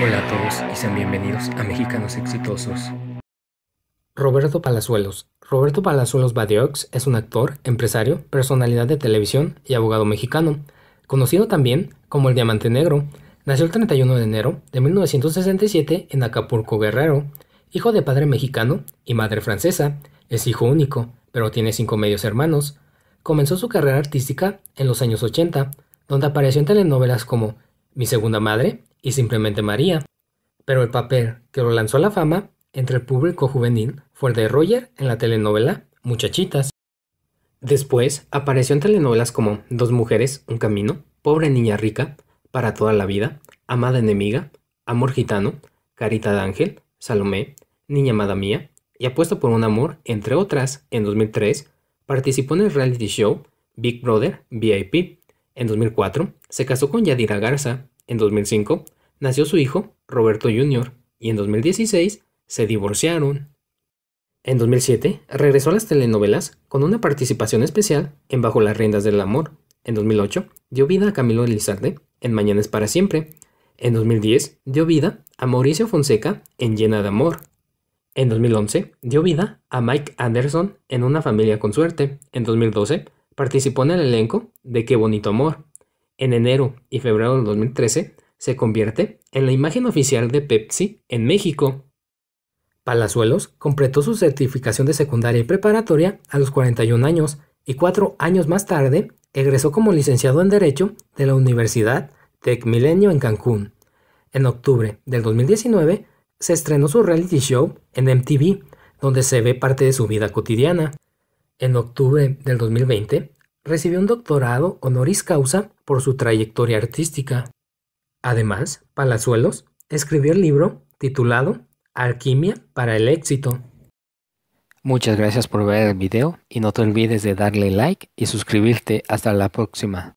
Hola a todos y sean bienvenidos a Mexicanos Exitosos. Roberto Palazuelos. Roberto Palazuelos Badiox es un actor, empresario, personalidad de televisión y abogado mexicano, conocido también como el Diamante Negro. Nació el 31 de enero de 1967 en Acapulco Guerrero, hijo de padre mexicano y madre francesa, es hijo único, pero tiene cinco medios hermanos. Comenzó su carrera artística en los años 80, donde apareció en telenovelas como mi segunda madre y simplemente María. Pero el papel que lo lanzó a la fama entre el público juvenil fue el de Roger en la telenovela Muchachitas. Después apareció en telenovelas como Dos mujeres, un camino, Pobre niña rica, Para toda la vida, Amada enemiga, Amor gitano, Carita de ángel, Salomé, Niña amada mía y Apuesto por un amor, entre otras. En 2003 participó en el reality show Big Brother VIP. En 2004 se casó con Yadira Garza en 2005 nació su hijo, Roberto Jr., y en 2016 se divorciaron. En 2007 regresó a las telenovelas con una participación especial en Bajo las riendas del amor. En 2008 dio vida a Camilo Elizalde en Mañanas para siempre. En 2010 dio vida a Mauricio Fonseca en Llena de amor. En 2011 dio vida a Mike Anderson en Una familia con suerte. En 2012 participó en el elenco de Qué bonito amor. En enero y febrero del 2013 se convierte en la imagen oficial de Pepsi en México. Palazuelos completó su certificación de secundaria y preparatoria a los 41 años y cuatro años más tarde egresó como licenciado en Derecho de la Universidad Tech Milenio en Cancún. En octubre del 2019 se estrenó su reality show en MTV, donde se ve parte de su vida cotidiana. En octubre del 2020 recibió un doctorado honoris causa por su trayectoria artística. Además, Palazuelos escribió el libro titulado Alquimia para el éxito. Muchas gracias por ver el video y no te olvides de darle like y suscribirte. Hasta la próxima.